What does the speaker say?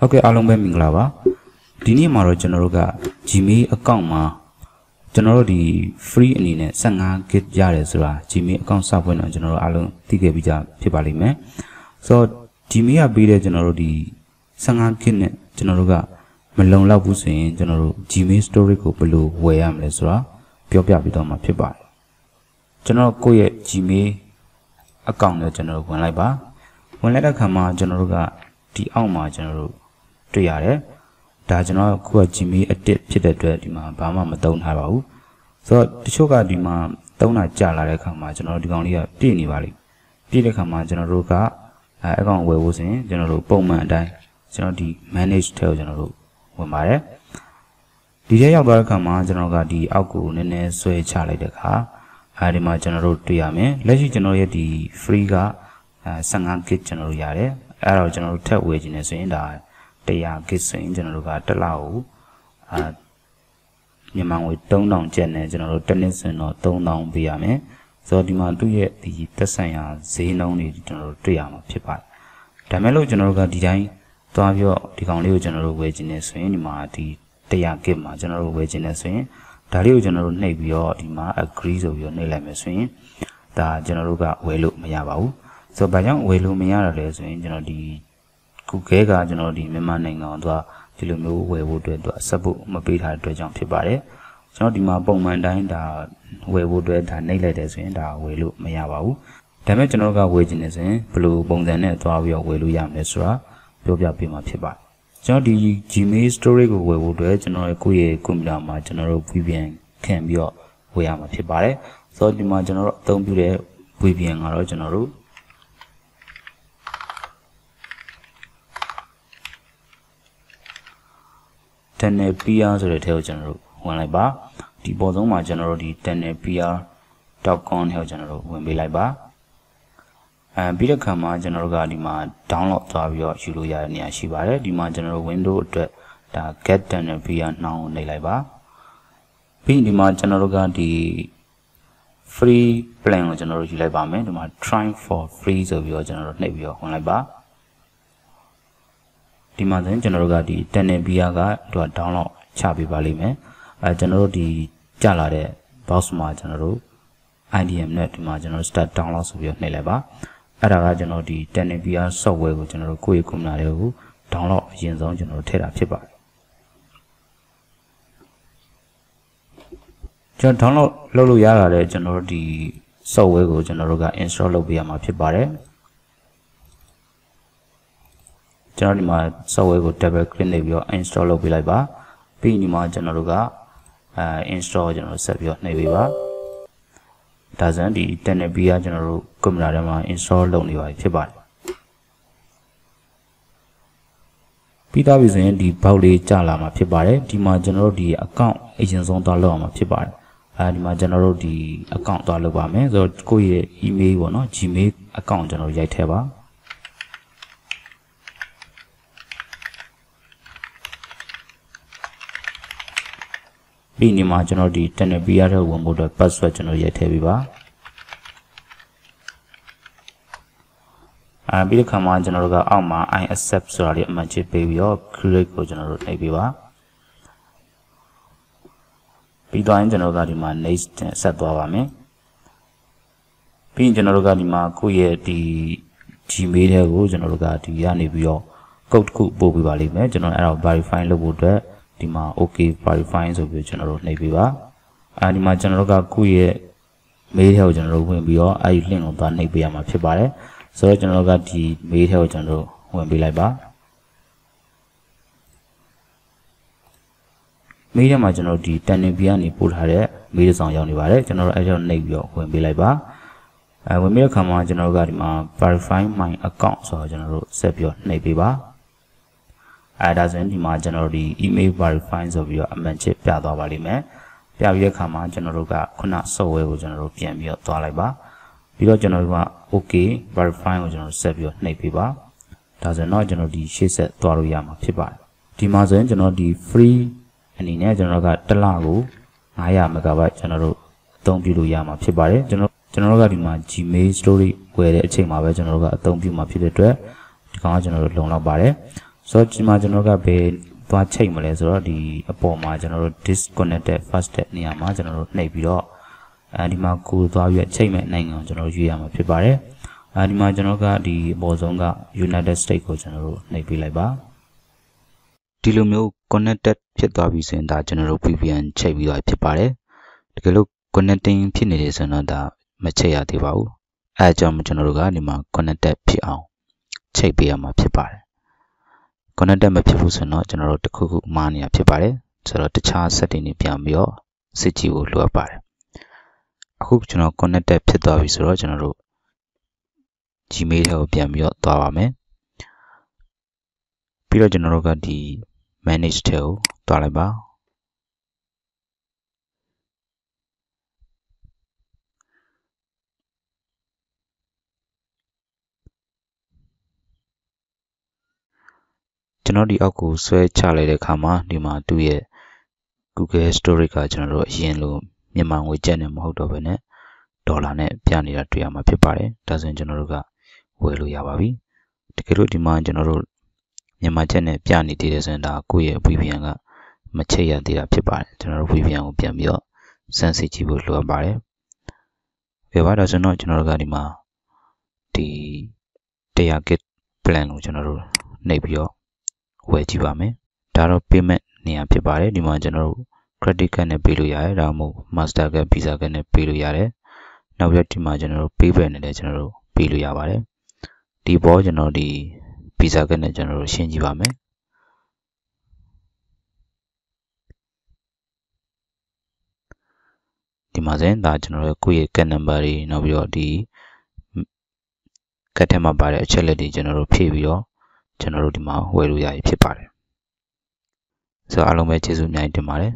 ဟုတ်ကဲ့အားလုံးပဲမင်္ဂလာပါဒီနေ့မှာတော့ကျွန်တော်တို့က Gmail account မှာကျွန်တော်တို့ဒီ free အနေနဲ့ 15GB ရတယ်ဆိုတာ Gmail account စပွင့်တော့ကျွန်တော်တို့အားလုံးသိခဲ့ပြီးကြဖြစ်ပါလိမ့်မယ်ဆိုတော့ Gmail ကပေးတဲ့ကျွန်တော်တို့ဒီ 15GB နဲ့ကျွန်တော်တို့ကမလုံလောက်ဘူးဆိုရင်ကျွန်တော်တို့ Gmail storage ကိုဘယ်လိုဝယ်ရမလဲဆိုတာပြောပြပြီးတော့မှာဖြစ်ပါတယ်ကျွန်တော်ကိုယ့်ရဲ့ Gmail account နဲ့ကျွန်တော်တို့ဝင်လိုက်ပါဝင်လိုက်တဲ့အခါမှာကျွန်တော်တို့ကဒီအောက်မှာကျွန်တော်တို့တွေ့ရတယ်။ဒါကျွန်တော်ခုက Gmail အတစ်ဖြစ်တဲ့အတွက်ဒီမှာဘာမှမတုံးထားပါဘူး။ဆိုတော့တချို့ကဒီမှာတုံးတာကြာလာတဲ့အခါမှာကျွန်တော်ဒီကောင်လေးကပြည့်နေပါလိမ့်။ပြည့်တဲ့အခါမှာကျွန်တော်တို့ကအဲအကောင့်ဝယ်ဖို့ဆိုရင်ကျွန်တော်တို့ပုံမှန်အတိုင်းကျွန်တော်ဒီ manage ထဲကိုကျွန်တော်တို့ဝင်ပါတယ်။ဒီထဲရောက်သွားတဲ့အခါမှာကျွန်တော်ကဒီအောက်ကိုနည်းနည်းဆွဲချလိုက်တဲ့အခါအဲဒီမှာကျွန်တော်တို့တွေ့ရမယ်လက်ရှိကျွန်တော်ရဲ့ဒီ free က15 gig ကျွန်တော်တို့ရတယ်အဲ့ဒါကိုကျွန်တော်တို့ထပ်ဝယ်ခြင်းနဲ့ဆိုရင်ဒါ100 gig ဆိုရင်ကျွန်တော်တို့ကတစ်လောက်ကိုအာမြန်မာငွေ3000ကျပ်နဲ့ကျွန်တော်တို့တစ်နှစ်စဉ်တော့3000ပေးရမယ်ဆိုတော့ဒီမှာသူ့ရဲ့ဒီသက်ဆိုင်ရာဈေးနှုန်းတွေကျွန်တော်တို့တွေ့ရမှာဖြစ်ပါတယ်ဒါမဲ့လို့ကျွန်တော်တို့ကဒီတိုင်းသွားပြီးတော့ဒီကောင်လေးကိုကျွန်တော်တို့ဝယ်ခြင်းနဲ့ဆိုရင်ဒီမှာဒီ100 gig မှာကျွန်တော်တို့ဝယ်ခြင်းနဲ့ဆိုရင်ဒါလေးကိုကျွန်တော်တို့နှိပ်ပြီးတော့ဒီမှာ agree ဆိုပြီးတော့နှိပ်လိုက်မယ်ဆိုရင်ဒါကျွန်တော်တို့ကဝယ်လို့မရပါဘူးဆိုတော့ဘာကြောင့်ဝယ်လို့မရတာလဲဆိုရင်ကျွန်တော်ဒီခုခဲကကျွန်တော်ဒီမြန်မာနိုင်ငံကိုသူကဒီလိုမျိုးဝယ်ဖို့အတွက်သူက support မပေးထားတဲ့အတွက်ကြောင့်ဖြစ်ပါတယ်ကျွန်တော်ဒီမှာပုံမှန်တိုင်းဒါဝယ်ဖို့အတွက်ဒါနှိပ်လိုက်တယ်ဆိုရင်ဒါဝယ်လို့မရပါဘူးဒါပေမဲ့ကျွန်တော်ကဝယ်ခြင်းနေဆိုရင်ဘယ်လိုပုံစံနဲ့သွားပြီးတော့ဝယ်လို့ရမလဲဆိုတာပြောပြပေးမှာဖြစ်ပါတယ်ကျွန်တော်ဒီ Gmail storage ကိုဝယ်ဖို့အတွက်ကျွန်တော်ရဲ့ကိုယ့်ရဲ့ကွန်ပျူတာမှာကျွန်တော်တို့ VPN ခံပြီးတော့ဝယ်ရမှာဖြစ်ပါတယ်ဆိုတော့ဒီမှာကျွန်တော်တို့အသုံးပြုတဲ့ VPN ကတော့ကျွန်တော်တို့ tunnel pr ဆိုတဲ့ထဲကိုကျွန်တော်တို့ဝင်လိုက်ပါဒီပေါ်ဆုံးမှာကျွန်တော်တို့ဒီ tunnel pr.com ထဲကိုကျွန်တော်တို့ဝင်ပေးလိုက်ပါအဲပြီးတဲ့ခါမှာကျွန်တော်တို့ကဒီမှာ download သွားပြီးတော့ယူလို့ရတဲ့နေရာရှိပါတယ်ဒီမှာကျွန်တော်တို့ window အတွက်ဒါ get tunnel pr နှောင်းနေလိုက်ပါပြီးဒီမှာကျွန်တော်တို့ကဒီ free plan ကိုကျွန်တော်တို့ယူလိုက်ပါမယ်ဒီမှာ try for free ဆိုပြီးတော့ကျွန်တော်တို့နှိပ်ပြီးတော့ဝင်လိုက်ပါဒီမှာဆိုရင်ကျွန်တော်တို့ကဒီ tenant beer ကသူက download ချပေးပါလိမ့်မယ်အဲကျွန်တော်တို့ဒီကြလာတဲ့ box မှာကျွန်တော်တို့ IDM နဲ့ဒီမှာကျွန်တော်တို့ start download ဆိုပြီးတော့နှိပ်လိုက်ပါအဲ့ဒါကကျွန်တော်ဒီ tenant beer software ကိုကျွန်တော်တို့ကိုယ့်ရဲ့ computer တွေကို download အရင်ဆုံးကျွန်တော်တို့ထည့်တာဖြစ်ပါတယ်ကျွန်တော် download လုပ်လို့ရတာလေကျွန်တော်တို့ဒီ software ကိုကျွန်တော်တို့က install လုပ်ပေးရမှာဖြစ်ပါတယ်ကျွန်တော်ဒီမှာ software ကို double click နေပြီးတော့ install လုပ်ပေးလိုက်ပါပြီးဒီမှာကျွန်တော်တို့ကအဲ install ကျွန်တော်ဆက်ပြီးတော့နှိပ်ပေးပါဒါဆိုရင်ဒီ tenant ကကျွန်တော်တို့ကွန်ပျူတာထဲမှာ install လုပ်နေပါပြီဖြစ်ပါတယ်ပြီးသားပြီဆိုရင်ဒီဘောက်လေးကြာလာမှာဖြစ်ပါတယ်ဒီမှာကျွန်တော်တို့ဒီ account အရင်ဆုံးသွားလောက်အောင်မှာဖြစ်ပါတယ်အဲဒီမှာကျွန်တော်တို့ဒီ account သွားလုပ်ပါမယ်ဆိုတော့ကိုယ့်ရဲ့ email ပေါ့နော် Gmail account ကျွန်တော်ရိုက်ထည့်ပါပြီးနေမှာကျွန်တော်ဒီ tenant PR ထဲဝင်ဖို့အတွက် password ကျွန်တော်ရိုက်ထည့်ပေးပါအာပြီးတဲ့ခါမှာကျွန်တော်တို့ကအောက်မှာ i accept ဆိုတာလေးအမှန်ချစ်ပေးပြီးတော့ create ကိုကျွန်တော်တို့နှိပ်ပေးပါပြီးတော့ကျွန်တော်တို့ကဒီမှာ next ဆက်သွားပါမယ်ပြီးရင်ကျွန်တော်တို့ကဒီမှာကိုယ့်ရဲ့ဒီ Gmail ထဲကိုကျွန်တော်တို့ကဒီကနေပြီးတော့ code တစ်ခုပို့ပေးပါလိမ့်မယ်ကျွန်တော်အဲ့ဒါကို verify လုပ်ဖို့အတွက်ဒီမှာ okay verify ဆိုပြီးကျွန်တော်တို့နှိပ်ပေးပါအဲဒီမှာကျွန်တော်တို့ကကိုယ့်ရဲ့ mail ထဲကိုကျွန်တော်တို့ဝင်ပြီးတော့အဲဒီ link ကိုသွားနှိပ်ပေးရမှာဖြစ်ပါတယ်ဆိုတော့ကျွန်တော်တို့ကဒီ mail ထဲကိုကျွန်တော်တို့ဝင်ပေးလိုက်ပါ mail ထဲမှာကျွန်တော်တို့ဒီ tanning ကနေပို့ထားတဲ့ mail ဆောင်ရောက်နေပါတယ်ကျွန်တော်တို့အဲဒီတော့နှိပ်ပြီးတော့ဝင်ပေးလိုက်ပါအဲဝင်ပြီးတော့ခါမှာကျွန်တော်တို့ကဒီမှာ verify my account ဆိုတော့ကျွန်တော်တို့ဆက်ပြီးတော့နှိပ်ပေးပါအဲဒါဆိုရင်ဒီမှာကျွန်တော်တို့ဒီ email verify ဆိုပြီးတော့အမှန်ချစ်ပြသွားပါလိမ့်မယ်ပြပြီးတဲ့အခါမှာကျွန်တော်တို့ကခုန software ကိုကျွန်တော်တို့ပြန်ပြီးတော့သွားလိုက်ပါပြီးတော့ကျွန်တော်တို့က okay verify ကိုကျွန်တော်တို့ဆက်ပြီးတော့နှိပ်ပေးပါဒါဆိုရင်တော့ကျွန်တော်ဒီရှေ့ဆက်သွားလို့ရမှာဖြစ်ပါတယ်ဒီမှာဆိုရင်ကျွန်တော်ဒီ free အနေနဲ့ကျွန်တော်ကတစ်လကို900 MB ကျွန်တော်တို့အသုံးပြုလို့ရမှာဖြစ်ပါတယ်ကျွန်တော်ကျွန်တော်တို့ကဒီမှာ Gmail storage ဝယ်တဲ့အချိန်မှာပဲကျွန်တော်တို့ကအသုံးပြုမှာဖြစ်တဲ့အတွက်ဒီကောင်ကကျွန်တော်တို့လုံလောက်ပါတယ်ဆိုတော့ဒီမှာကျွန်တော်ကဘယ်သွားချိတ်မလဲဆိုတော့ဒီအပေါ်မှာကျွန်တော်တို့ disconnected first တဲ့နေရာမှာကျွန်တော်တို့နှိပ်ပြီးတော့အဲဒီမှာကိုသွားရွက်ချိတ်မဲ့နိုင်ငံကိုကျွန်တော်ရွေးရမှာဖြစ်ပါတယ်အဲဒီမှာကျွန်တော်ကဒီအပေါ်ဆုံးက United States ကိုကျွန်တော်တို့နှိပ်ပေးလိုက်ပါဒီလိုမျိုး connected ဖြစ်သွားပြီဆိုရင်ဒါကျွန်တော်တို့ VPN ချိတ်ပြီးသွားဖြစ်ပါတယ်တကယ်လို့ connecting ဖြစ်နေတယ်ဆိုတော့ဒါမချိတ်ရသေးပါဘူးအဲအကြောင်းကျွန်တော်တို့ကဒီမှာ connected ဖြစ်အောင်ချိတ်ပေးရမှာဖြစ်ပါတယ် connected မဖြစ်ဘူးဆိုတော့ကျွန်တော်တို့တစ်ခုခုမှားနေတာဖြစ်ပါတယ်ဆိုတော့တခြား setting တွေပြန်ပြီးတော့စစ်ကြည့်ဖို့လိုအပ်ပါတယ်အခုကျွန်တော် connected ဖြစ်သွားပြီဆိုတော့ကျွန်တော်တို့ Gmail ထဲကိုပြန်ပြီးတော့သွားပါမယ်ပြီးတော့ကျွန်တော်တို့ကဒီ manage ထဲကိုသွားလိုက်ပါကျွန်တော်ဒီအောက်ကိုဆွဲချလိုက်တဲ့အခါမှာဒီမှာသူ့ရဲ့ Google Storage ကကျွန်တော်တို့အရင်လိုမြန်မာငွေကျပ်နဲ့မဟုတ်တော့ဘဲနဲ့ဒေါ်လာနဲ့ပြနေတာတွေ့ရမှာဖြစ်ပါတယ်ဒါဆိုရင်ကျွန်တော်တို့ကဝယ်လို့ရပါပြီတကယ်လို့ဒီမှာကျွန်တော်တို့မြန်မာကျပ်နဲ့ပြနေသေးတယ်ဆိုရင်ဒါကိုယ့်ရဲ့ VPN ကမချိတ်ရသေးတာဖြစ်ပါတယ်ကျွန်တော်တို့ VPN ကိုပြန်ပြီးတော့စမ်းစစ်ကြည့်ဖို့လိုအပ်ပါတယ်ဘယ်ပါတော့ကျွန်တော်ကျွန်တော်တို့ကဒီမှာဒီ100 gig plan ကိုကျွန်တော်တို့နှိပ်ပြီးတော့ဝယ်ကြည့်ပါမယ်ဒါတော့ payment နေရာဖြစ်ပါတယ်ဒီမှာကျွန်တော်တို့ credit card နဲ့ပေးလို့ရတယ်ဒါမှမဟုတ် master card visa card နဲ့ပေးလို့ရတယ်နောက်ပြီးဒီမှာကျွန်တော်တို့ paypal နဲ့လည်းကျွန်တော်တို့ပေးလို့ရပါတယ်ဒီပေါ်ကျွန်တော်ဒီ visa card နဲ့ကျွန်တော်တို့ရှင်းကြည့်ပါမယ်ဒီမှာစဉ်ဒါကျွန်တော်တို့ကိုယ့်ရဲ့ card number တွေနောက်ပြီးတော့ဒီ card ထဲမှာပါတဲ့အချက်လက်တွေကျွန်တော်တို့ဖြည့်ပြီးတော့ကျွန်တော်တို့ဒီမှာဝယ်လို့ရပြီဖြစ်ပါတယ်ဆိုတော့အားလုံးပဲကျေးဇူးအများကြီးတင်ပါတယ်